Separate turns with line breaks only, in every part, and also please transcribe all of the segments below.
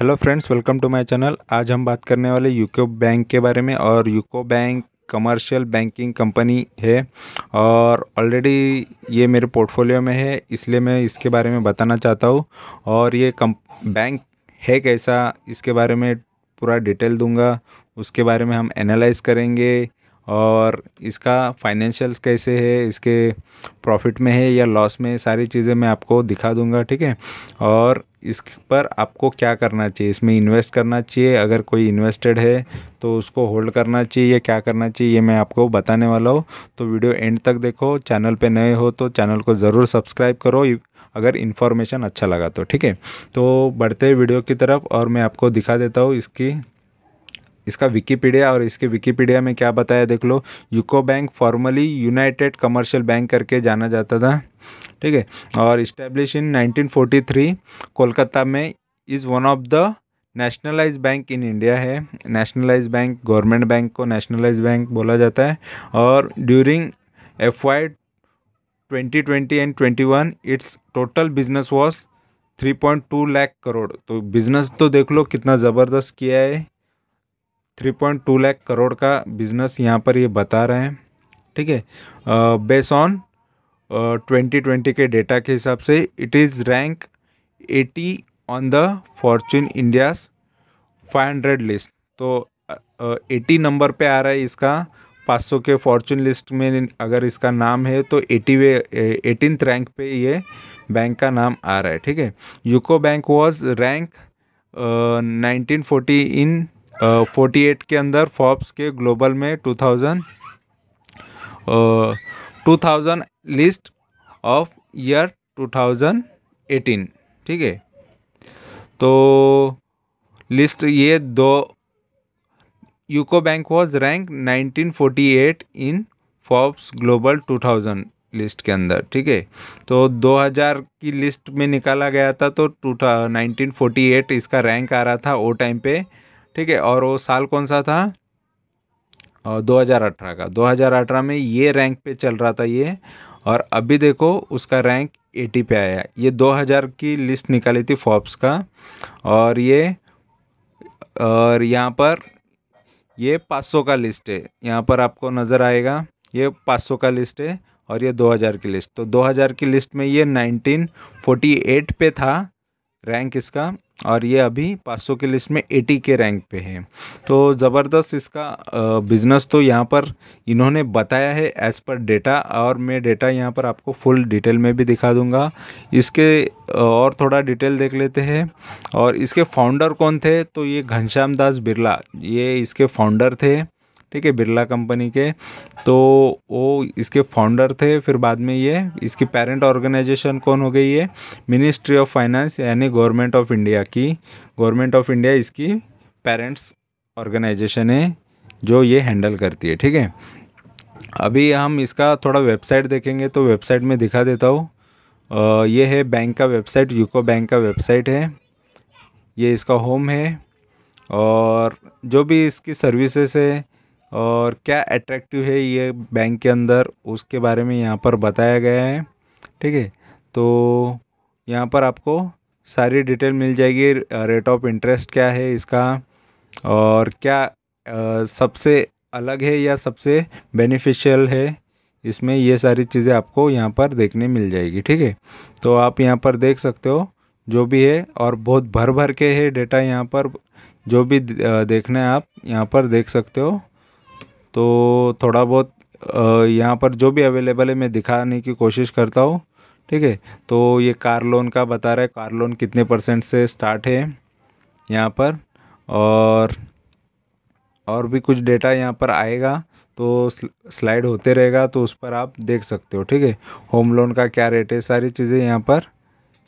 hello friends welcome to my channel आज हम बात करने वाले यूको बैंक के बारे में और UCO bank commercial banking company है और ऑलरेडी ये मेरे पोर्टफोलियो में है इसलिए मैं इसके बारे में बताना चाहता हूँ और ये कम बैंक है कैसा इसके बारे में पूरा डिटेल दूंगा उसके बारे में हम एनालाइज करेंगे और इसका फाइनेंशियल्स कैसे है इसके प्रॉफिट में है या लॉस में है सारी चीज़ें मैं आपको दिखा दूंगा ठीक है और इस पर आपको क्या करना चाहिए इसमें इन्वेस्ट करना चाहिए अगर कोई इन्वेस्टेड है तो उसको होल्ड करना चाहिए या क्या करना चाहिए ये मैं आपको बताने वाला हूँ तो वीडियो एंड तक देखो चैनल पर नए हो तो चैनल को ज़रूर सब्सक्राइब करो अगर इन्फॉर्मेशन अच्छा लगा तो ठीक है तो बढ़ते वीडियो की तरफ और मैं आपको दिखा देता हूँ इसकी इसका विकीपीडिया और इसके विकीपीडिया में क्या बताया देख लो UCO bank formerly United Commercial Bank करके जाना जाता था ठीक है और इस्टेब्लिश इन 1943 कोलकाता में is one of the nationalise bank in India है नेशनलाइज बैंक गवर्नमेंट बैंक को नेशनलाइज बैंक बोला जाता है और during F Y twenty twenty and twenty one it's total business was three point two lakh crore तो business तो देख लो कितना ज़बरदस्त किया है three point two lakh crore का बिजनेस यहाँ पर ये बता रहे हैं ठीक है बेस ऑन ट्वेंटी ट्वेंटी के डेटा के हिसाब से it is rank eighty on the Fortune India's five hundred list तो एटी नंबर पे आ रहा है इसका पाँच सौ के फॉर्चून लिस्ट में अगर इसका नाम है तो एटी वे एटीनथ रैंक पे ये बैंक का नाम आ रहा है ठीक है UCO bank was rank nineteen forty in forty eight के अंदर फॉर्ब्स के ग्लोबल में two thousand two thousand list of year two thousand eighteen ठीक है तो लिस्ट ये दो UCO bank was rank nineteen forty eight in Forbes global two thousand list के अंदर ठीक है तो 2000 की लिस्ट में निकाला गया था तो टू नाइनटीन इसका रैंक आ रहा था वो टाइम पे ठीक है और वो साल कौन सा था और 2018 का 2018 में ये रैंक पे चल रहा था ये और अभी देखो उसका रैंक 80 पे आया ये 2000 की लिस्ट निकाली थी फॉप्स का और ये और यहाँ पर ये 500 का लिस्ट है यहाँ पर आपको नज़र आएगा ये 500 का लिस्ट है और ये 2000 की लिस्ट तो 2000 की लिस्ट में ये 1948 पे था रैंक इसका और ये अभी 500 की लिस्ट में 80 के रैंक पे है तो ज़बरदस्त इसका बिज़नेस तो यहाँ पर इन्होंने बताया है एज़ पर डेटा और मैं डेटा यहाँ पर आपको फुल डिटेल में भी दिखा दूँगा इसके और थोड़ा डिटेल देख लेते हैं और इसके फाउंडर कौन थे तो ये घनश्याम दास बिरला ये इसके फाउंडर थे ठीक है बिरला कंपनी के तो वो इसके फाउंडर थे फिर बाद में ये इसकी पेरेंट ऑर्गेनाइजेशन कौन हो गई है मिनिस्ट्री ऑफ फाइनेंस यानी गवर्नमेंट ऑफ इंडिया की गवर्नमेंट ऑफ इंडिया इसकी पेरेंट्स ऑर्गेनाइजेशन है जो ये हैंडल करती है ठीक है अभी हम इसका थोड़ा वेबसाइट देखेंगे तो वेबसाइट में दिखा देता हूँ ये है बैंक का वेबसाइट यूको बैंक का वेबसाइट है ये इसका होम है और जो भी इसकी सर्विसेज है और क्या अट्रैक्टिव है ये बैंक के अंदर उसके बारे में यहाँ पर बताया गया है ठीक है तो यहाँ पर आपको सारी डिटेल मिल जाएगी रेट ऑफ इंटरेस्ट क्या है इसका और क्या आ, सबसे अलग है या सबसे बेनिफिशियल है इसमें ये सारी चीज़ें आपको यहाँ पर देखने मिल जाएगी ठीक है तो आप यहाँ पर देख सकते हो जो भी है और बहुत भर भर के है डेटा यहाँ पर जो भी देखना है आप यहाँ पर देख सकते हो तो थोड़ा बहुत यहाँ पर जो भी अवेलेबल है मैं दिखाने की कोशिश करता हूँ ठीक है तो ये कार लोन का बता रहा है कार लोन कितने परसेंट से स्टार्ट है यहाँ पर और और भी कुछ डेटा यहाँ पर आएगा तो स्लाइड होते रहेगा तो उस पर आप देख सकते हो ठीक है होम लोन का क्या रेट है सारी चीज़ें यहाँ पर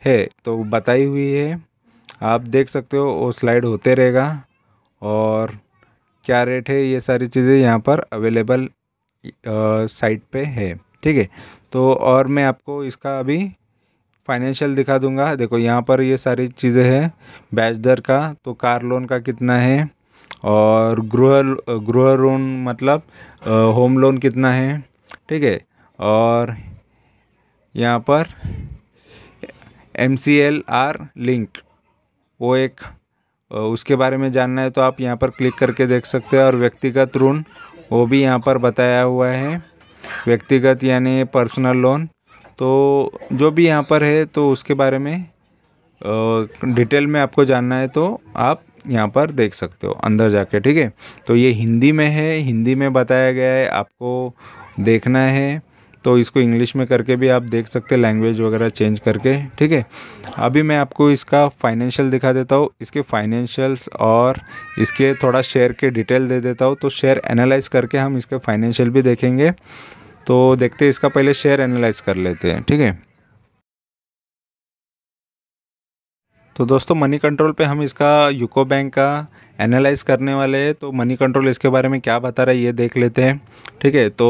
है तो बताई हुई है आप देख सकते हो वो स्लाइड होते रहेगा और क्या रेट है ये सारी चीज़ें यहाँ पर अवेलेबल साइट पे है ठीक है तो और मैं आपको इसका अभी फाइनेंशियल दिखा दूंगा देखो यहाँ पर ये सारी चीज़ें हैं ब्याज दर का तो कार लोन का कितना है और गृह गृह लोन मतलब होम लोन कितना है ठीक है और यहाँ पर M C L R link वो एक उसके बारे में जानना है तो आप यहाँ पर क्लिक करके देख सकते हैं और व्यक्तिगत ऋण वो भी यहाँ पर बताया हुआ है व्यक्तिगत यानी पर्सनल लोन तो जो भी यहाँ पर है तो उसके बारे में डिटेल में आपको जानना है तो आप यहाँ पर देख सकते हो अंदर जाके ठीक है तो ये हिंदी में है हिंदी में बताया गया है आपको देखना है तो इसको इंग्लिश में करके भी आप देख सकते हैं लैंग्वेज वगैरह चेंज करके ठीक है अभी मैं आपको इसका फाइनेंशियल दिखा देता हूँ इसके फाइनेंशियल्स और इसके थोड़ा शेयर के डिटेल दे देता हूँ तो शेयर एनालाइज करके हम इसके फाइनेंशियल भी देखेंगे तो देखते इसका पहले शेयर एनालाइज कर लेते हैं ठीक है तो दोस्तों मनी कंट्रोल पे हम इसका यूको बैंक का एनालाइज करने वाले हैं तो मनी कंट्रोल इसके बारे में क्या बता रहा है ये देख लेते हैं ठीक है तो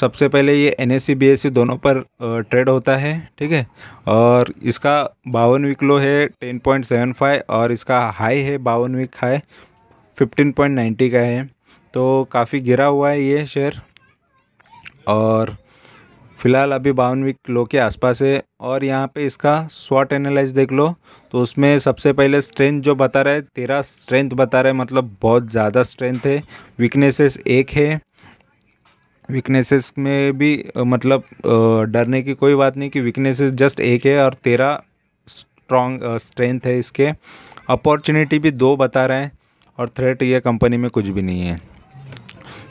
सबसे पहले ये एन एस सी दोनों पर ट्रेड होता है ठीक है और इसका बावन लो है टेन पॉइंट सेवन फाइव और इसका हाई है बावन week high fifteen point ninety का है तो काफ़ी गिरा हुआ है ये शेयर और फिलहाल अभी बावन वीक लो के आसपास है और यहाँ पे इसका स्वाट एनालाइज देख लो तो उसमें सबसे पहले स्ट्रेंथ जो बता रहा है तेरह स्ट्रेंथ बता रहा है मतलब बहुत ज़्यादा स्ट्रेंथ है वीकनेसेस एक है वीकनेसेस में भी मतलब डरने की कोई बात नहीं कि वीकनेसेस जस्ट एक है और तेरा स्ट्रॉन्ग स्ट्रेंथ है इसके अपॉर्चुनिटी भी दो बता रहे हैं और थ्रेट ये कंपनी में कुछ भी नहीं है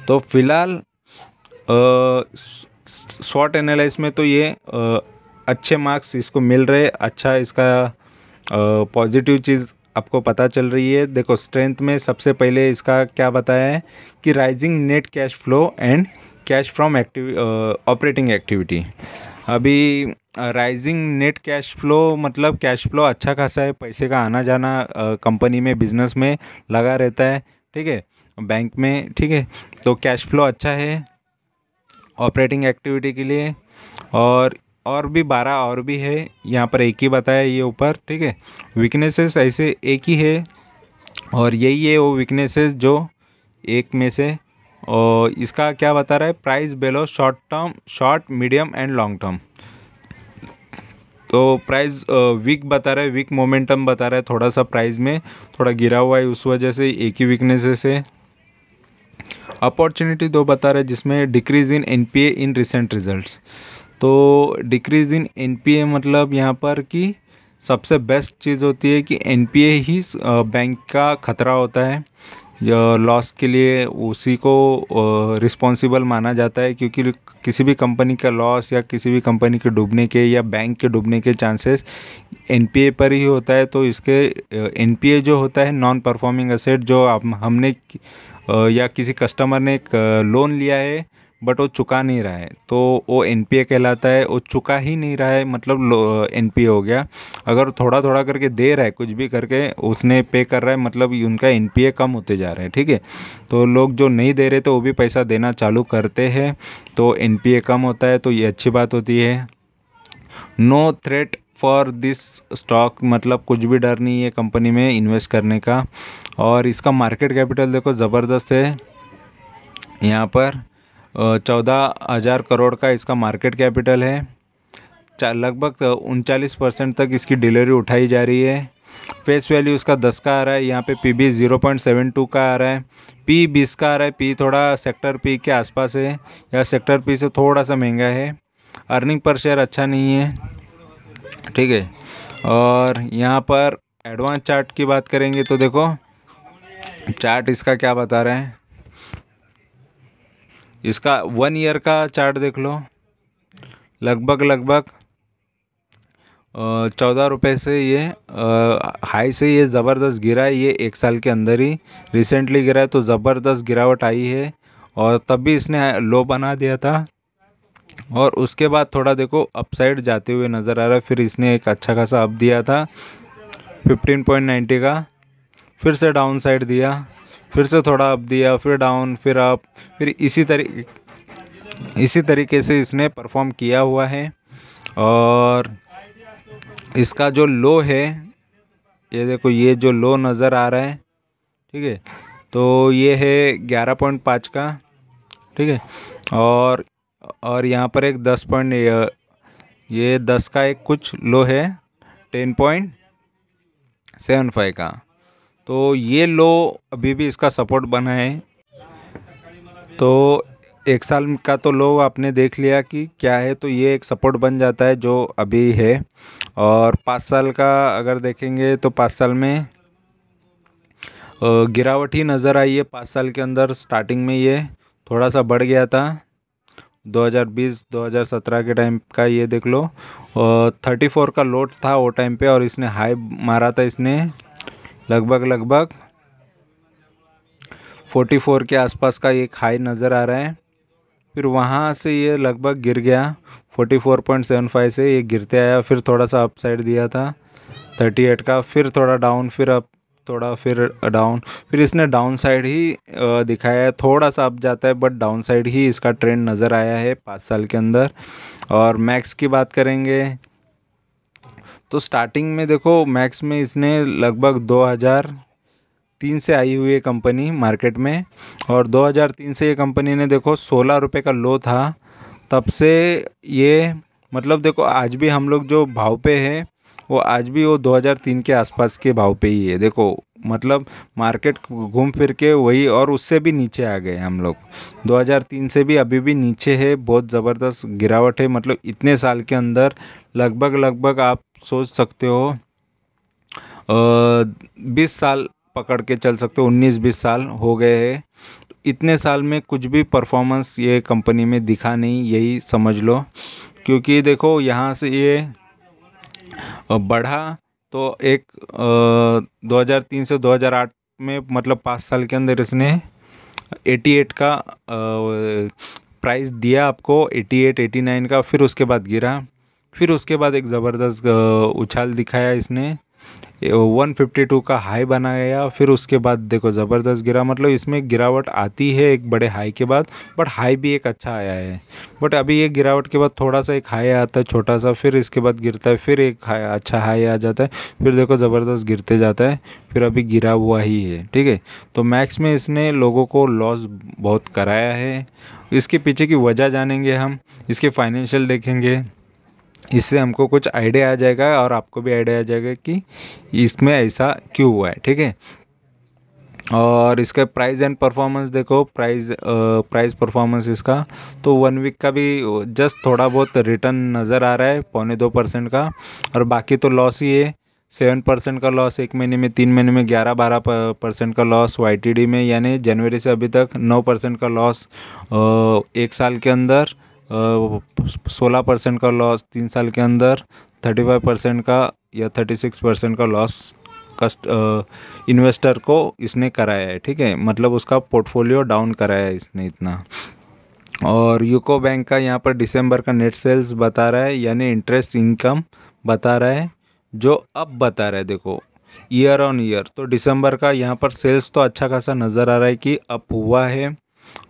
तो फिलहाल शॉर्ट एनालिस में तो ये आ, अच्छे मार्क्स इसको मिल रहे अच्छा इसका पॉजिटिव चीज़ आपको पता चल रही है देखो स्ट्रेंथ में सबसे पहले इसका क्या बताया है कि rising net cash flow and cash from active operating activity अभी राइजिंग नेट कैश फ्लो मतलब कैश फ्लो अच्छा खासा है पैसे का आना जाना कंपनी uh, में बिजनेस में लगा रहता है ठीक है बैंक में ठीक है तो कैश फ्लो अच्छा है ऑपरेटिंग एक्टिविटी के लिए और और भी बारह और भी है यहाँ पर एक ही बताया ये ऊपर ठीक है वीकनेसेस ऐसे एक ही है और यही है वो वीकनेसेस जो एक में से और इसका क्या बता रहा है price below short term short medium and long term तो प्राइस वीक बता रहा है वीक मोमेंटम बता रहा है थोड़ा सा प्राइस में थोड़ा गिरा हुआ है उस वजह से एक ही वीकनेस से अपॉर्चुनिटी दो बता रहे हैं जिसमें decrease in N P A in recent results तो decrease in N P A मतलब यहाँ पर कि सबसे बेस्ट चीज़ होती है कि एन पी ए ही बैंक का ख़तरा होता है लॉस के लिए उसी को रिस्पॉन्सिबल माना जाता है क्योंकि किसी भी कंपनी का लॉस या किसी भी कंपनी के डूबने के या बैंक के डूबने के चांसेस एन पर ही होता है तो इसके एन जो होता है नॉन परफॉर्मिंग असेट जो हमने या किसी कस्टमर ने एक लोन लिया है बट वो चुका नहीं रहा है तो वो एन कहलाता है वो चुका ही नहीं रहा है मतलब एन हो गया अगर थोड़ा थोड़ा करके दे रहा है कुछ भी करके उसने पे कर रहा है मतलब उनका एन कम होते जा रहा है ठीक है तो लोग जो नहीं दे रहे तो वो भी पैसा देना चालू करते हैं तो एन कम होता है तो ये अच्छी बात होती है no threat for this stock मतलब कुछ भी डर नहीं है कंपनी में इन्वेस्ट करने का और इसका मार्केट कैपिटल देखो ज़बरदस्त है यहाँ पर चौदह हज़ार करोड़ का इसका मार्केट कैपिटल है लगभग उनचालीस परसेंट तक इसकी डिलीवरी उठाई जा रही है फेस वैल्यू इसका दस का आ रहा है यहाँ पे P B zero point seven two का आ रहा है पी बीस का आ रहा है पी थोड़ा सेक्टर पी के आसपास है या सेक्टर पी से थोड़ा सा महंगा है अर्निंग पर शेयर अच्छा नहीं है ठीक है और यहाँ पर एडवांस चार्ट की बात करेंगे तो देखो चार्ट इसका क्या बता रहा है इसका वन ईयर का चार्ट देख लो लगभग लगभग चौदह रुपये से ये हाई से ये ज़बरदस्त गिरा है ये एक साल के अंदर ही रिसेंटली गिरा है तो ज़बरदस्त गिरावट आई है और तब भी इसने लो बना दिया था और उसके बाद थोड़ा देखो अपसाइड जाते हुए नज़र आ रहा है फिर इसने एक अच्छा खासा अप दिया था 15.90 का फिर से डाउन साइड दिया फिर से थोड़ा अप दिया फिर डाउन फिर अप फिर इसी तरीके इसी तरीके से इसने परफॉर्म किया हुआ है और इसका जो लो है ये देखो ये जो लो नज़र आ रहा है ठीक है तो ये है ग्यारह पॉइंट पाँच का ठीक है और और यहाँ पर एक दस पॉइंट ये दस का एक कुछ लो है टेन पॉइंट सेवन फाइव का तो ये लो अभी भी इसका सपोर्ट बना है तो एक साल का तो लो आपने देख लिया कि क्या है तो ये एक सपोर्ट बन जाता है जो अभी है और पाँच साल का अगर देखेंगे तो पाँच साल में गिरावट ही नज़र आई है पाँच साल के अंदर स्टार्टिंग में ये थोड़ा सा बढ़ गया था 2020-2017 के टाइम का ये देख लो थर्टी फोर का लोट था वो टाइम पे और इसने हाई मारा था इसने लगभग लगभग 44 के आसपास का एक हाई नज़र आ रहा है फिर वहाँ से ये लगभग गिर गया 44.75 से ये गिरते आया फिर थोड़ा सा अप साइड दिया था 38 का फिर थोड़ा डाउन फिर अप थोड़ा फिर डाउन फिर इसने डाउन साइड ही दिखाया है थोड़ा सा अप जाता है बट डाउन साइड ही इसका ट्रेंड नज़र आया है पाँच साल के अंदर और मैक्स की बात करेंगे तो स्टार्टिंग में देखो मैक्स में इसने लगभग दो हज़ार तीन से आई हुई है कंपनी मार्केट में और 2003 से ये कंपनी ने देखो सोलह रुपये का लो था तब से ये मतलब देखो आज भी हम लोग जो भाव पे है वो आज भी वो 2003 के आसपास के भाव पे ही है देखो मतलब मार्केट घूम फिर के वही और उससे भी नीचे आ गए हम लोग 2003 से भी अभी भी नीचे है बहुत ज़बरदस्त गिरावट है मतलब इतने साल के अंदर लगभग लगभग आप सोच सकते हो बीस साल पकड़ के चल सकते हो उन्नीस बीस साल हो गए हैं इतने साल में कुछ भी परफॉर्मेंस ये कंपनी में दिखा नहीं यही समझ लो क्योंकि देखो यहाँ से ये बढ़ा तो एक आ, 2003 से 2008 में मतलब पाँच साल के अंदर इसने 88 का प्राइस दिया आपको 88 89 का फिर उसके बाद गिरा फिर उसके बाद एक ज़बरदस्त उछाल दिखाया इसने 152 का हाई बनाया फिर उसके बाद देखो ज़बरदस्त गिरा मतलब इसमें गिरावट आती है एक बड़े हाई के बाद बट हाई भी एक अच्छा आया है बट अभी ये गिरावट के बाद थोड़ा सा एक हाई आता है छोटा सा फिर इसके बाद गिरता है फिर एक हाई अच्छा हाई आ जाता है फिर देखो ज़बरदस्त गिरते जाता है फिर अभी गिरा हुआ ही है ठीक है तो मैक्स में इसने लोगों को लॉस बहुत कराया है इसके पीछे की वजह जानेंगे हम इसके फाइनेंशियल देखेंगे इससे हमको कुछ आइडिया आ जाएगा और आपको भी आइडिया आ जाएगा कि इसमें ऐसा क्यों हुआ है ठीक है और इसका प्राइस एंड परफॉर्मेंस देखो प्राइस प्राइस परफॉर्मेंस इसका तो वन वीक का भी जस्ट थोड़ा बहुत रिटर्न नज़र आ रहा है पौने दो परसेंट का और बाकी तो लॉस ही है सेवन परसेंट का लॉस एक महीने में तीन महीने में ग्यारह बारह परसेंट का लॉस वाई में यानी जनवरी से अभी तक नौ परसेंट का लॉस एक साल के अंदर सोलह परसेंट का लॉस तीन साल के अंदर थर्टी फाइव परसेंट का या थर्टी सिक्स परसेंट का लॉस कस्ट इन्वेस्टर को इसने कराया है ठीक है मतलब उसका पोर्टफोलियो डाउन कराया है इसने इतना और यूको बैंक का यहाँ पर दिसंबर का नेट सेल्स बता रहा है यानी इंटरेस्ट इनकम बता रहा है जो अब बता रहा है देखो ईयर ऑन ईयर तो दिसंबर का यहाँ पर सेल्स तो अच्छा खासा नज़र आ रहा है कि अप हुआ है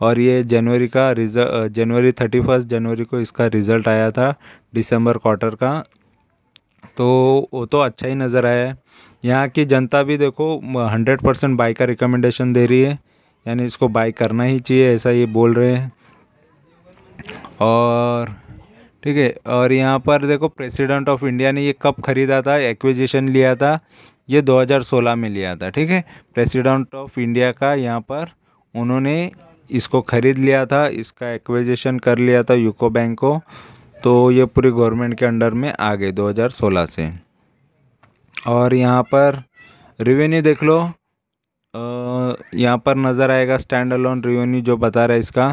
और ये जनवरी का रिज़ल्ट जनवरी थर्टी फर्स्ट जनवरी को इसका रिज़ल्ट आया था दिसंबर क्वार्टर का तो वो तो अच्छा ही नज़र आया है यहाँ की जनता भी देखो हंड्रेड परसेंट बाई का रिकमेंडेशन दे रही है यानी इसको बाई करना ही चाहिए ऐसा ये बोल रहे हैं और ठीक है और यहाँ पर देखो प्रेसिडेंट ऑफ इंडिया ने ये कब ख़रीदा था एक्विजिशन लिया था ये 2016 में लिया था ठीक है प्रेसिडेंट ऑफ इंडिया का यहाँ पर उन्होंने इसको ख़रीद लिया था इसका एक्विजिशन कर लिया था यूको बैंक को तो ये पूरी गवर्नमेंट के अंडर में आ गए 2016 से और यहाँ पर रिवेन्यू देख लो यहाँ पर नज़र आएगा स्टैंड अलोन रिवेन्यू जो बता रहा है इसका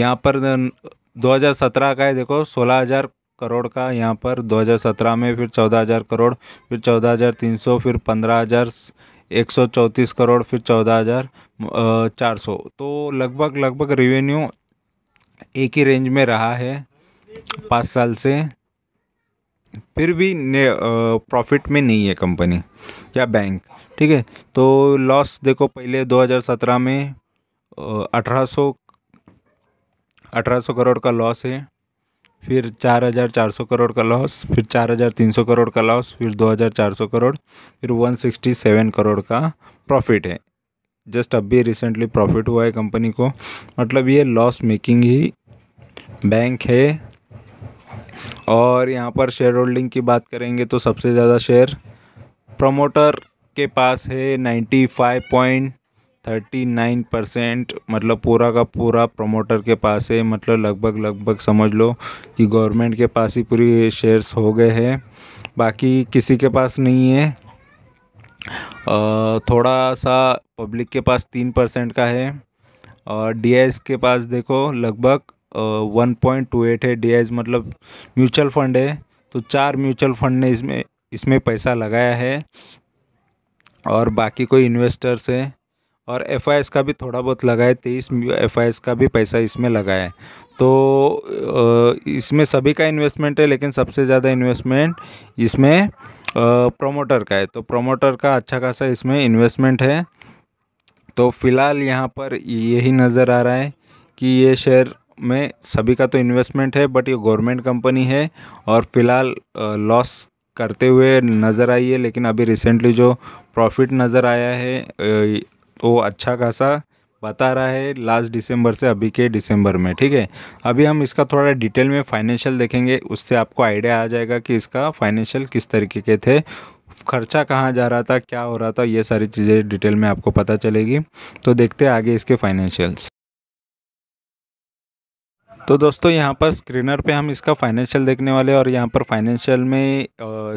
यहाँ पर 2017 का है देखो 16000 करोड़ का यहाँ पर 2017 में फिर 14000 करोड़ फिर 14300 फिर 15000 एक सौ चौंतीस करोड़ फिर चौदह हज़ार चार सौ तो लगभग लगभग रेवेन्यू एक ही रेंज में रहा है पाँच साल से फिर भी प्रॉफिट में नहीं है कंपनी या बैंक ठीक है तो लॉस देखो पहले 2017 में अठारह सौ अठारह सौ करोड़ का लॉस है फिर चार हज़ार चार सौ करोड़ का लॉस फिर चार हज़ार तीन सौ करोड़ का लॉस फिर दो हज़ार चार सौ करोड़ फिर वन सिक्सटी सेवन करोड़ का प्रॉफिट है जस्ट अभी रिसेंटली प्रॉफिट हुआ है कंपनी को मतलब ये लॉस मेकिंग ही बैंक है और यहाँ पर शेयर होल्डिंग की बात करेंगे तो सबसे ज़्यादा शेयर प्रमोटर के पास है ninety five point thirty nine percent मतलब पूरा का पूरा प्रमोटर के पास है मतलब लगभग लगभग समझ लो कि गवर्नमेंट के पास ही पूरी शेयर्स हो गए हैं बाकी किसी के पास नहीं है थोड़ा सा पब्लिक के पास तीन परसेंट का है और डी के पास देखो लगभग वन पॉइंट टू एट है डी मतलब म्यूचुअल फंड है तो चार म्यूचुअल फंड ने इसमें इसमें पैसा लगाया है और बाकी कोई इन्वेस्टर्स है और एफ का भी थोड़ा बहुत लगा है तेईस एफ का भी पैसा इसमें लगा है तो इसमें सभी का इन्वेस्टमेंट है लेकिन सबसे ज़्यादा इन्वेस्टमेंट इसमें प्रोमोटर का है तो प्रोमोटर का अच्छा खासा इसमें इन्वेस्टमेंट है तो फ़िलहाल यहाँ पर यही नज़र आ रहा है कि ये शेयर में सभी का तो इन्वेस्टमेंट है बट ये गवर्नमेंट कंपनी है और फिलहाल लॉस करते हुए नज़र आई है लेकिन अभी रिसेंटली जो प्रॉफिट नज़र आया है तो अच्छा खासा बता रहा है लास्ट दिसंबर से अभी के दिसंबर में ठीक है अभी हम इसका थोड़ा डिटेल में फाइनेंशियल देखेंगे उससे आपको आइडिया आ जाएगा कि इसका फाइनेंशियल किस तरीके के थे खर्चा कहाँ जा रहा था क्या हो रहा था ये सारी चीज़ें डिटेल में आपको पता चलेगी तो देखते हैं आगे इसके फाइनेंशियल्स तो दोस्तों यहाँ पर स्क्रीनर पे हम इसका फाइनेंशियल देखने वाले हैं और यहाँ पर फाइनेंशियल में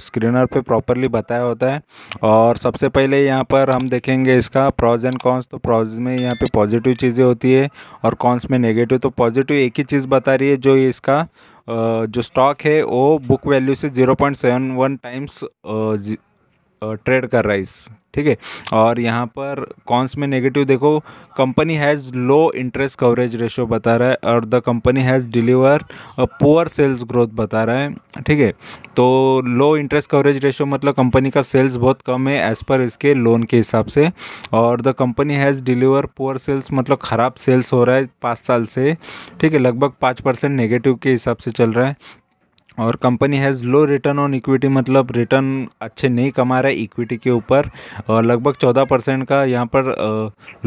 स्क्रीनर पे प्रॉपरली बताया होता है और सबसे पहले यहाँ पर हम देखेंगे इसका प्रॉज एंड कॉन्स तो प्रॉज में यहाँ पे पॉजिटिव चीज़ें होती है और कॉन्स में नेगेटिव तो पॉजिटिव एक ही चीज़ बता रही है जो इसका जो स्टॉक है वो बुक वैल्यू से zero point seven one times trade कर रहा है इस ठीक है और यहाँ पर कॉन्स में नेगेटिव देखो company has low interest coverage ratio बता रहा है और the company has deliver poor sales growth बता रहा है ठीक है तो लो इंटरेस्ट कवरेज रेशियो मतलब कंपनी का सेल्स बहुत कम है एज़ पर इसके लोन के हिसाब से और the company has deliver poor sales मतलब ख़राब सेल्स हो रहा है पाँच साल से ठीक है लगभग पाँच परसेंट नेगेटिव के हिसाब से चल रहा है और company has low return on equity मतलब रिटर्न अच्छे नहीं कमा रहा है इक्विटी के ऊपर और लगभग चौदह परसेंट का यहाँ पर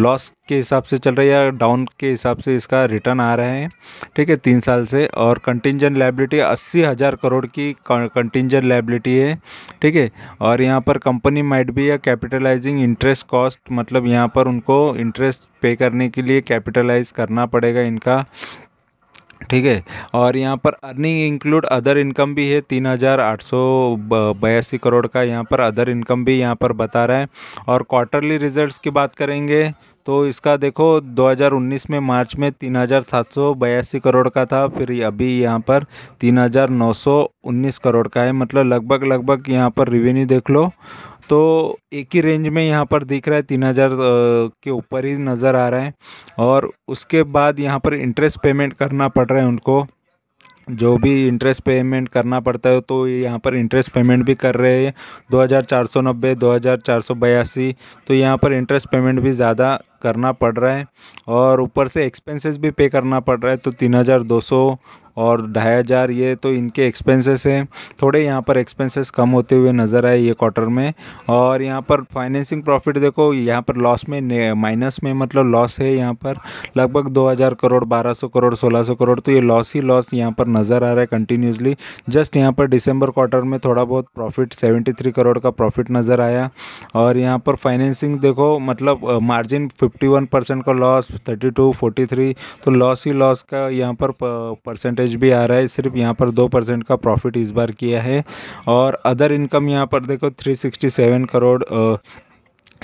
लॉस के हिसाब से चल रहा है या डाउन के हिसाब से इसका रिटर्न आ रहा है ठीक है तीन साल से और कंटिजेंट लाइबिलिटी अस्सी हज़ार करोड़ की कंटिजेंट लाइबिलिटी है ठीक है और यहाँ पर कंपनी माइट भी या कैपिटलाइजिंग इंटरेस्ट कॉस्ट मतलब यहाँ पर उनको इंटरेस्ट पे करने के लिए कैपिटलाइज करना पड़ेगा इनका ठीक है और यहाँ पर अर्निंग इंक्लूड अदर इनकम भी है तीन हज़ार आठ सौ बयासी करोड़ का यहाँ पर अदर इनकम भी यहाँ पर बता रहा है और क्वार्टरली रिजल्ट्स की बात करेंगे तो इसका देखो 2019 में मार्च में तीन हज़ार सात सौ बयासी करोड़ का था फिर अभी यहाँ पर तीन हज़ार नौ सौ उन्नीस करोड़ का है मतलब लगभग लगभग यहाँ पर रिवेन्यू देख लो तो एक ही रेंज में यहाँ पर दिख रहा है तीन हज़ार के ऊपर ही नज़र आ रहा है और उसके बाद यहाँ पर इंटरेस्ट पेमेंट करना पड़ रहा है उनको जो भी इंटरेस्ट पेमेंट करना पड़ता है तो यहाँ पर इंटरेस्ट पेमेंट भी कर रहे हैं दो हज़ार चार सौ नब्बे दो हज़ार चार सौ बयासी तो यहाँ पर इंटरेस्ट पेमेंट भी ज़्यादा करना पड़ रहा है और ऊपर से एक्सपेंसेस भी पे करना पड़ रहा है तो तीन हज़ार दो सौ और ढाई हज़ार ये तो इनके एक्सपेंसेस हैं थोड़े यहाँ पर एक्सपेंसेस कम होते हुए नज़र आए ये क्वार्टर में और यहाँ पर फाइनेंसिंग प्रॉफिट देखो यहाँ पर लॉस में माइनस में मतलब लॉस है यहाँ पर लगभग दो हज़ार करोड़ बारह सौ करोड़ सोलह सौ करोड़ तो ये लॉस ही लॉस यहाँ पर नज़र आ रहा है कंटिन्यूसली जस्ट यहाँ पर डिसम्बर क्वार्टर में थोड़ा बहुत प्रॉफिट सेवेंटी थ्री करोड़ का प्रॉफिट नज़र आया और यहाँ पर फाइनेंसिंग देखो मतलब margin fifty fifty one percent का loss thirty two forty three तो लॉस ही लॉस का यहाँ पर परसेंटेज भी आ रहा है सिर्फ यहाँ पर दो परसेंट का प्रॉफिट इस बार किया है और अदर इनकम यहाँ पर देखो three sixty seven crore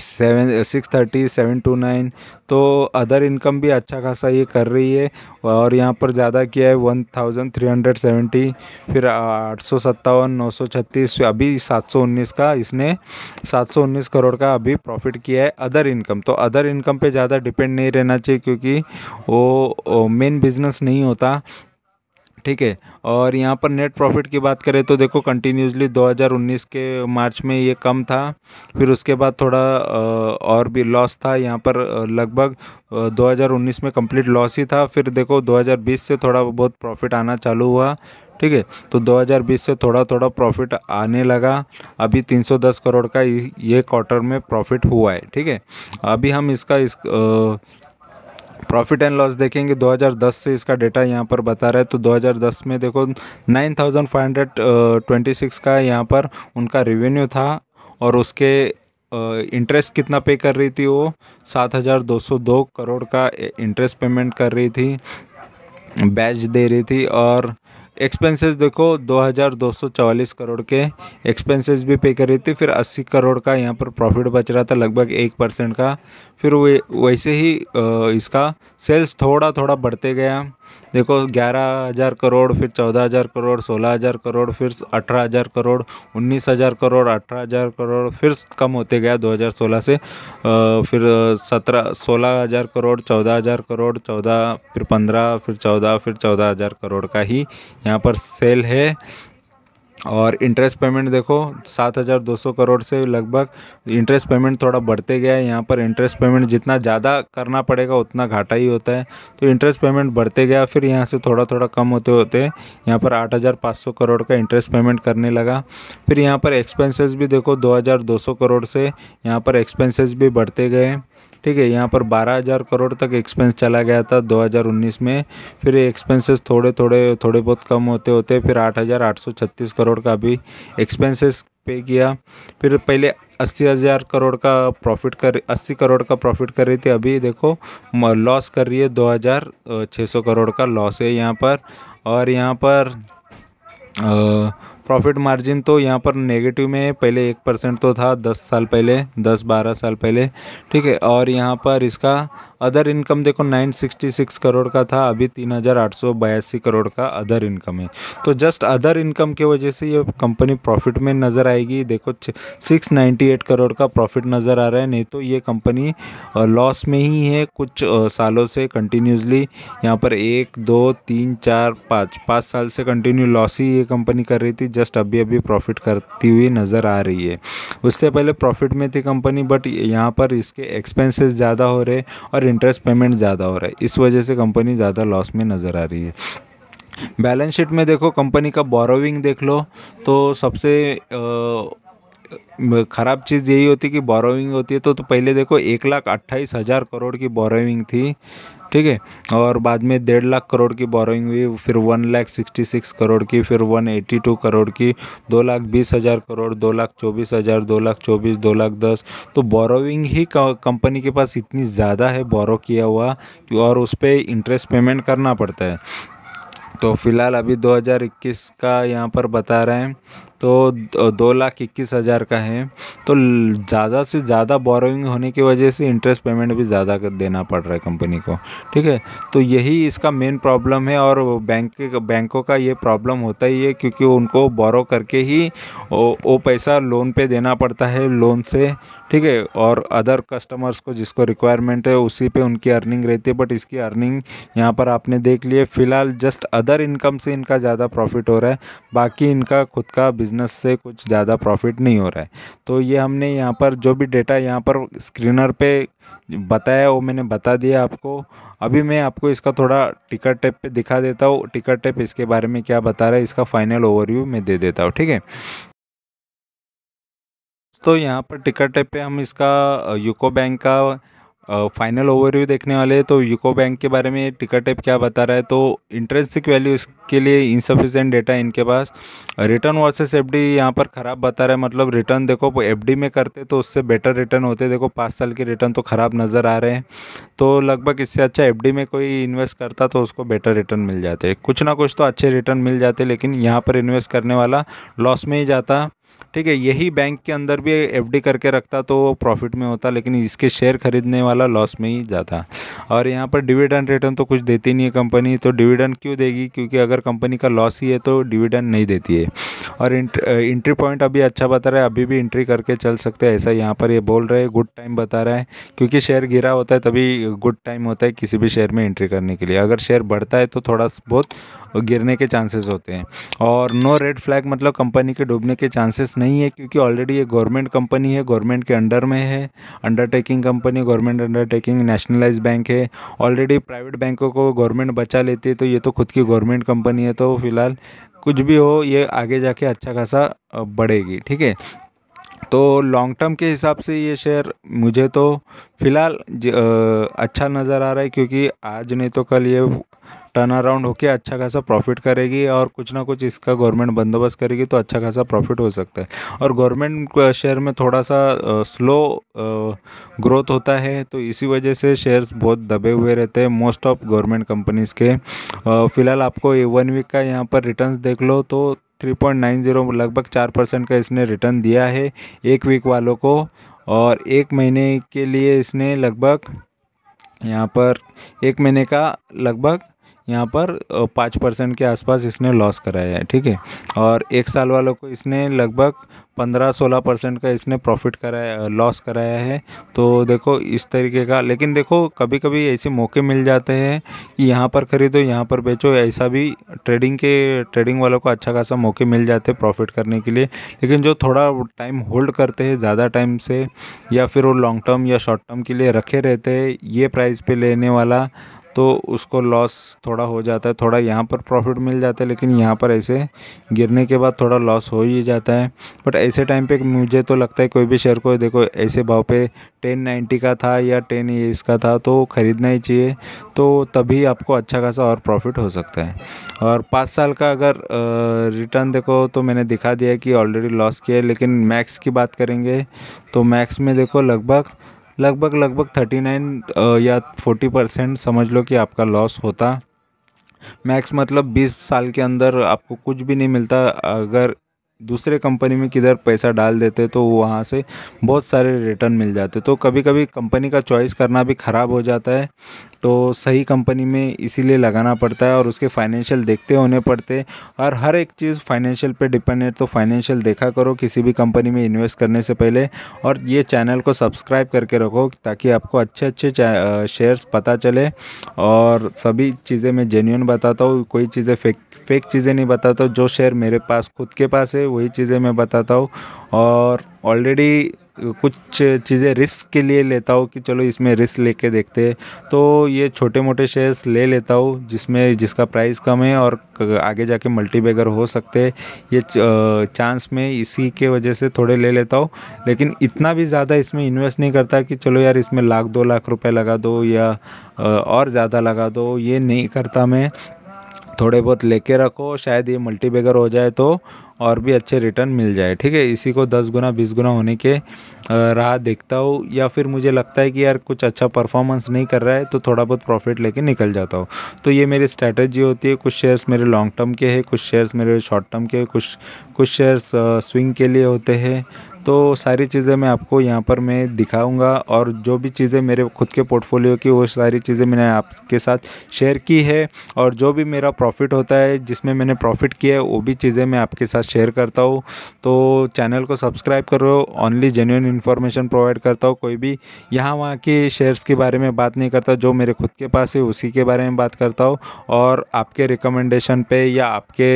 seven six thirty seven two nine तो अदर इनकम भी अच्छा खासा ये कर रही है और यहाँ पर ज़्यादा किया है one thousand three hundred seventy फिर आठ सौ सत्तावन नौ सौ छत्तीस अभी सात सौ उन्नीस का इसने सात सौ उन्नीस करोड़ का अभी प्रॉफिट किया है अदर इनकम तो अदर इनकम पे ज़्यादा डिपेंड नहीं रहना चाहिए क्योंकि वो मेन बिजनेस नहीं होता ठीक है और यहाँ पर नेट प्रॉफिट की बात करें तो देखो कंटिन्यूसली 2019 के मार्च में ये कम था फिर उसके बाद थोड़ा और भी लॉस था यहाँ पर लगभग 2019 में कंप्लीट लॉस ही था फिर देखो 2020 से थोड़ा बहुत प्रॉफिट आना चालू हुआ ठीक है तो 2020 से थोड़ा थोड़ा प्रॉफिट आने लगा अभी 310 करोड़ का ये क्वार्टर में प्रॉफिट हुआ है ठीक है अभी हम इसका इस आ, प्रॉफिट एंड लॉस देखेंगे 2010 से इसका डेटा यहाँ पर बता रहा है तो 2010 में देखो 9526 का यहाँ पर उनका रेवेन्यू था और उसके इंटरेस्ट कितना पे कर रही थी वो 7202 करोड़ का इंटरेस्ट पेमेंट कर रही थी बैच दे रही थी और एक्सपेंसेस देखो 2244 करोड़ के एक्सपेंसेस भी पे कर रही थी फिर 80 करोड़ का यहाँ पर प्रॉफिट बच रहा था लगभग एक परसेंट का फिर वे वैसे ही इसका सेल्स थोड़ा थोड़ा बढ़ते गया देखो ग्यारह हज़ार करोड़ फिर चौदह हज़ार करोड़ सोलह हज़ार करोड़ फिर अठारह हज़ार करोड़ उन्नीस हज़ार करोड़ अठारह हज़ार करोड़ फिर कम होते गया 2016 से फिर सत्रह सोलह हज़ार करोड़ चौदह हज़ार करोड़ चौदह फिर पंद्रह फिर चौदह फिर चौदह हज़ार करोड़ का ही यहाँ पर सेल है और इंटरेस्ट पेमेंट देखो सात हज़ार दो सौ करोड़ से लगभग इंटरेस्ट पेमेंट थोड़ा बढ़ते गया है यहाँ पर इंटरेस्ट पेमेंट जितना ज़्यादा करना पड़ेगा उतना घाटा ही होता है तो इंटरेस्ट पेमेंट बढ़ते गया फिर यहाँ से थोड़ा थोड़ा कम होते होते यहाँ पर आठ हज़ार पाँच सौ करोड़ का इंटरेस्ट पेमेंट करने लगा फिर यहाँ पर एक्सपेंसेस भी देखो दो हज़ार दो सौ करोड़ से यहाँ पर एक्सपेंसेज भी बढ़ते गए ठीक है यहाँ पर 12000 करोड़ तक एक्सपेंस चला गया था 2019 में फिर एक्सपेंसेस थोड़े थोड़े थोड़े बहुत कम होते होते फिर 8836 करोड़ का भी एक्सपेंसेस पे किया फिर पहले अस्सी हज़ार करोड़ का प्रॉफिट कर अस्सी करोड़ का प्रॉफिट कर रही थी अभी देखो लॉस कर रही है दो हज़ार छः सौ करोड़ का लॉस है यहाँ पर और यहाँ पर प्रॉफिट मार्जिन तो यहाँ पर नेगेटिव में है पहले एक परसेंट तो था दस साल पहले दस बारह साल पहले ठीक है और यहाँ पर इसका अदर इनकम देखो 966 करोड़ का था अभी तीन करोड़ का अदर इनकम है तो जस्ट अदर इनकम की वजह से ये कंपनी प्रॉफिट में नज़र आएगी देखो 698 करोड़ का प्रॉफिट नज़र आ रहा है नहीं तो ये कंपनी लॉस में ही है कुछ सालों से कंटिन्यूसली यहाँ पर एक दो तीन चार पाँच पाँच साल से कंटिन्यू लॉस ही ये कंपनी कर रही थी जस्ट अभी अभी प्रॉफिट करती हुई नज़र आ रही है उससे पहले प्रॉफिट में थी कंपनी बट यहाँ पर इसके एक्सपेंसेस ज़्यादा हो रहे और इंटरेस्ट पेमेंट ज़्यादा हो रहा है इस वजह से कंपनी ज़्यादा लॉस में नज़र आ रही है बैलेंस शीट में देखो कंपनी का बोरोविंग देख लो तो सबसे ख़राब चीज़ यही होती कि बोरोइंग होती है तो, तो पहले देखो एक लाख अट्ठाईस हज़ार करोड़ की बोरोइंग थी ठीक है और बाद में डेढ़ लाख करोड़ की बोरोइंग हुई फिर one lakh sixty six crore की फिर वन एटी टू करोड़ की दो लाख बीस हज़ार करोड़ दो लाख चौबीस हज़ार दो लाख चौबीस दो लाख दस तो बोरोइंग ही कंपनी के पास इतनी ज़्यादा है बोरो किया हुआ और उस पर इंटरेस्ट पेमेंट करना पड़ता है तो फ़िलहाल अभी 2021 का यहाँ पर बता रहे हैं तो दो लाख इक्कीस हज़ार का है तो ज़्यादा से ज़्यादा बोरोइंग होने की वजह से इंटरेस्ट पेमेंट भी ज़्यादा देना पड़ रहा है कंपनी को ठीक है तो यही इसका मेन प्रॉब्लम है और बैंक बैंकों का ये प्रॉब्लम होता ही है क्योंकि उनको बोरो करके ही वो पैसा लोन पे देना पड़ता है लोन से ठीक है और अदर कस्टमर्स को जिसको रिक्वायरमेंट है उसी पे उनकी अर्निंग रहती है बट इसकी अर्निंग यहाँ पर आपने देख लिए फ़िलहाल जस्ट अदर इनकम से इनका ज़्यादा प्रॉफिट हो रहा है बाकी इनका खुद का बिज़नेस से कुछ ज़्यादा प्रॉफिट नहीं हो रहा है तो ये हमने यहाँ पर जो भी डेटा यहाँ पर स्क्रीनर पर बताया वो मैंने बता दिया आपको अभी मैं आपको इसका थोड़ा टिकट टेप पर दिखा देता हूँ टिकट टेप इसके बारे में क्या बता रहा है इसका फाइनल ओवरव्यू मैं दे देता हूँ ठीक है तो यहाँ पर टिकर टेप पे हम इसका यूको बैंक का फाइनल ओवरव्यू देखने वाले हैं तो यूको बैंक के बारे में टिकर टेप क्या बता रहा है तो इंटरेस्टिक वैल्यू इसके लिए इनसफिशेंट डेटा है इनके पास रिटर्न वर्सेस एफ डी यहाँ पर ख़राब बता रहा है मतलब रिटर्न देखो एफ डी में करते तो उससे बेटर रिटर्न होते देखो पाँच साल के रिटर्न तो ख़राब नज़र आ रहे हैं तो लगभग इससे अच्छा एफ में कोई इन्वेस्ट करता तो उसको बेटर रिटर्न मिल जाते कुछ ना कुछ तो अच्छे रिटर्न मिल जाते लेकिन यहाँ पर इन्वेस्ट करने वाला लॉस में ही जाता ठीक है यही बैंक के अंदर भी एफडी करके रखता तो वो प्रॉफिट में होता लेकिन इसके शेयर खरीदने वाला लॉस में ही जाता और यहाँ पर डिविडेंड रिटर्न तो कुछ देती नहीं है कंपनी तो डिविडेंड क्यों देगी क्योंकि अगर कंपनी का लॉस ही है तो डिविडेंड नहीं देती है और इंट्री पॉइंट अभी अच्छा बता रहा है अभी भी इंट्री करके चल सकते हैं ऐसा यहाँ पर ये बोल रहे हैं गुड टाइम बता रहा है क्योंकि शेयर गिरा होता है तभी गुड टाइम होता है किसी भी शेयर में एंट्री करने के लिए अगर शेयर बढ़ता है तो थोड़ा बहुत गिरने के चांसेस होते हैं और नो रेड फ्लैग मतलब कंपनी के डूबने के चांसेस नहीं है क्योंकि ऑलरेडी ये गवर्नमेंट कंपनी है गवर्नमेंट के अंडर में है undertaking company government undertaking nationalise bank है ऑलरेडी प्राइवेट बैंकों को गवर्नमेंट बचा लेती है तो ये तो खुद की गवर्नमेंट कंपनी है तो फ़िलहाल कुछ भी हो ये आगे जाके अच्छा खासा बढ़ेगी ठीक है तो लॉन्ग टर्म के हिसाब से ये शेयर मुझे तो फ़िलहाल अच्छा नज़र आ रहा है क्योंकि आज नहीं तो कल ये टर्न अराउंड होकर अच्छा खासा प्रॉफिट करेगी और कुछ ना कुछ इसका गवर्नमेंट बंदोबस्त करेगी तो अच्छा खासा प्रॉफिट हो सकता है और गवर्नमेंट शेयर में थोड़ा सा स्लो ग्रोथ होता है तो इसी वजह से शेयर्स बहुत दबे हुए रहते हैं मोस्ट ऑफ गवर्नमेंट कंपनीज़ के फ़िलहाल आपको ए वन वीक का यहाँ पर रिटर्न देख लो तो थ्री पॉइंट नाइन ज़ीरो लगभग चार परसेंट का इसने रिटर्न दिया है एक वीक वालों को और एक महीने के लिए इसने लगभग यहाँ पर एक महीने का लगभग यहाँ पर पाँच परसेंट के आसपास इसने लॉस कराया है ठीक है और एक साल वालों को इसने लगभग पंद्रह सोलह परसेंट का इसने प्रॉफिट कराया लॉस कराया है तो देखो इस तरीके का लेकिन देखो कभी कभी ऐसे मौके मिल जाते हैं कि यहाँ पर ख़रीदो यहाँ पर बेचो ऐसा भी ट्रेडिंग के ट्रेडिंग वालों को अच्छा खासा मौके मिल जाते हैं प्रॉफिट करने के लिए लेकिन जो थोड़ा टाइम होल्ड करते हैं ज़्यादा टाइम से या फिर वो लॉन्ग टर्म या शॉर्ट टर्म के लिए रखे रहते हैं ये प्राइस पे लेने वाला तो उसको लॉस थोड़ा हो जाता है थोड़ा यहाँ पर प्रॉफिट मिल जाता है लेकिन यहाँ पर ऐसे गिरने के बाद थोड़ा लॉस हो ही जाता है बट ऐसे टाइम पे मुझे तो लगता है कोई भी शेयर को देखो ऐसे भाव पे टेन नाइन्टी का था या टेन ईयर्स का था तो ख़रीदना ही चाहिए तो तभी आपको अच्छा खासा और प्रॉफिट हो सकता है और पाँच साल का अगर रिटर्न देखो तो मैंने दिखा दिया कि ऑलरेडी लॉस किया है लेकिन मैक्स की बात करेंगे तो मैक्स में देखो लगभग लगभग लगभग थर्टी नाइन या फोर्टी परसेंट समझ लो कि आपका लॉस होता मैक्स मतलब बीस साल के अंदर आपको कुछ भी नहीं मिलता अगर दूसरे कंपनी में किधर पैसा डाल देते तो वहाँ से बहुत सारे रिटर्न मिल जाते तो कभी कभी कंपनी का चॉइस करना भी ख़राब हो जाता है तो सही कंपनी में इसीलिए लगाना पड़ता है और उसके फाइनेंशियल देखते होने पड़ते और हर एक चीज़ फाइनेंशियल पे डिपेंड है तो फाइनेंशियल देखा करो किसी भी कंपनी में इन्वेस्ट करने से पहले और ये चैनल को सब्सक्राइब करके रखो ताकि आपको अच्छे अच्छे शेयर्स पता चले और सभी चीज़ें मैं जेन्यून बताता हूँ कोई चीज़ें फेक फेक चीज़ें नहीं बताता जो शेयर मेरे पास खुद के पास है वही चीज़ें मैं बताता हूँ और ऑलरेडी कुछ चीज़ें रिस्क के लिए लेता हूँ कि चलो इसमें रिस्क लेके देखते हैं तो ये छोटे मोटे शेयर्स ले लेता हूँ जिसमें जिसका प्राइस कम है और आगे जाके मल्टीबैगर हो सकते हैं ये चांस में इसी के वजह से थोड़े ले लेता हूँ लेकिन इतना भी ज़्यादा इसमें इन्वेस्ट नहीं करता कि चलो यार इसमें लाख दो लाख रुपये लगा दो या और ज़्यादा लगा दो ये नहीं करता मैं थोड़े बहुत लेके रखो शायद ये मल्टीबैगर हो जाए तो और भी अच्छे रिटर्न मिल जाए ठीक है इसी को दस गुना बीस गुना होने के राह देखता हूँ या फिर मुझे लगता है कि यार कुछ अच्छा परफॉर्मेंस नहीं कर रहा है तो थोड़ा बहुत प्रॉफिट लेके निकल जाता हूँ तो ये मेरी स्ट्रैटेजी होती है कुछ शेयर्स मेरे लॉन्ग टर्म के हैं कुछ शेयर्स मेरे शॉर्ट टर्म के कुछ कुछ शेयर्स स्विंग के लिए होते हैं तो सारी चीज़ें मैं आपको यहाँ पर मैं दिखाऊंगा और जो भी चीज़ें मेरे खुद के पोर्टफोलियो की वो सारी चीज़ें मैंने आपके साथ शेयर की है और जो भी मेरा प्रॉफिट होता है जिसमें मैंने प्रॉफिट किया है वो भी चीज़ें मैं आपके साथ शेयर करता हूँ तो चैनल को सब्सक्राइब करो ओनली जेन्यून इन्फॉर्मेशन प्रोवाइड करता हूँ कोई भी यहाँ वहाँ के शेयर्स के बारे में बात नहीं करता जो मेरे खुद के पास है उसी के बारे में बात करता हूँ और आपके रिकमेंडेशन पर या आपके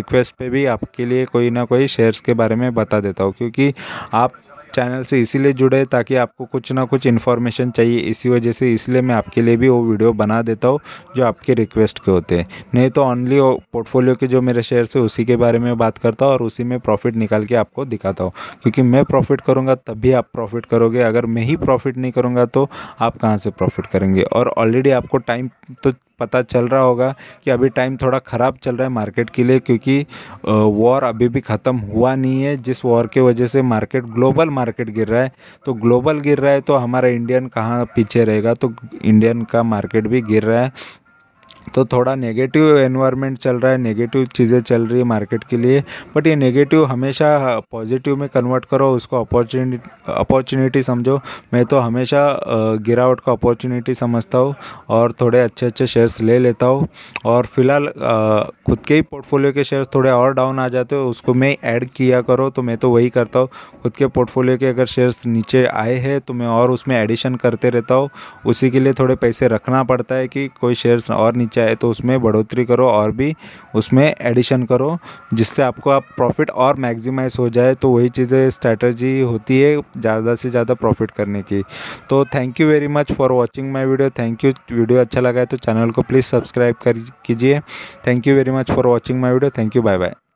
रिक्वेस्ट पर भी आपके लिए कोई ना कोई शेयर्स के बारे में बता देता हूँ क्योंकि आप चैनल से इसीलिए जुड़े ताकि आपको कुछ ना कुछ इन्फॉर्मेशन चाहिए इसी वजह से इसलिए मैं आपके लिए भी वो वीडियो बना देता हूँ जो आपके रिक्वेस्ट के होते हैं नहीं तो ऑनली पोर्टफोलियो के जो मेरे शेयर से उसी के बारे में बात करता हूँ और उसी में प्रॉफिट निकाल के आपको दिखाता हूँ क्योंकि मैं प्रॉफिट करूँगा तभी आप प्रॉफिट करोगे अगर मैं ही प्रॉफिट नहीं करूँगा तो आप कहाँ से प्रॉफिट करेंगे और ऑलरेडी आपको टाइम तो पता चल रहा होगा कि अभी टाइम थोड़ा ख़राब चल रहा है मार्केट के लिए क्योंकि वॉर अभी भी ख़त्म हुआ नहीं है जिस वॉर के वजह से मार्केट ग्लोबल मार्केट गिर रहा है तो ग्लोबल गिर रहा है तो हमारा इंडियन कहाँ पीछे रहेगा तो इंडियन का मार्केट भी गिर रहा है तो थोड़ा नेगेटिव एनवायरनमेंट चल रहा है नेगेटिव चीज़ें चल रही है मार्केट के लिए बट ये नेगेटिव हमेशा पॉजिटिव में कन्वर्ट करो उसको अपॉर्चुनिटी अपॉर्चुनिटी समझो मैं तो हमेशा गिरावट को अपॉर्चुनिटी समझता हूँ और थोड़े अच्छे अच्छे शेयर्स ले लेता हूँ और फिलहाल खुद के ही पोर्टफोलियो के शेयर्स थोड़े और डाउन आ जाते हो उसको मैं ऐड किया करो तो मैं तो वही करता हूँ खुद के पोर्टफोलियो के अगर शेयर्स नीचे आए हैं तो मैं और उसमें एडिशन करते रहता हूँ उसी के लिए थोड़े पैसे रखना पड़ता है कि कोई शेयर्स और नीचे चाहे तो उसमें बढ़ोतरी करो और भी उसमें एडिशन करो जिससे आपको आप प्रॉफिट और मैक्सिमाइज हो जाए तो वही चीज़ें स्ट्रैटर्जी होती है ज़्यादा से ज़्यादा प्रॉफिट करने की तो thank you very much for watching my video thank you video अच्छा लगा है तो चैनल को प्लीज़ सब्सक्राइब कर कीजिए thank you very much for watching my video thank you bye bye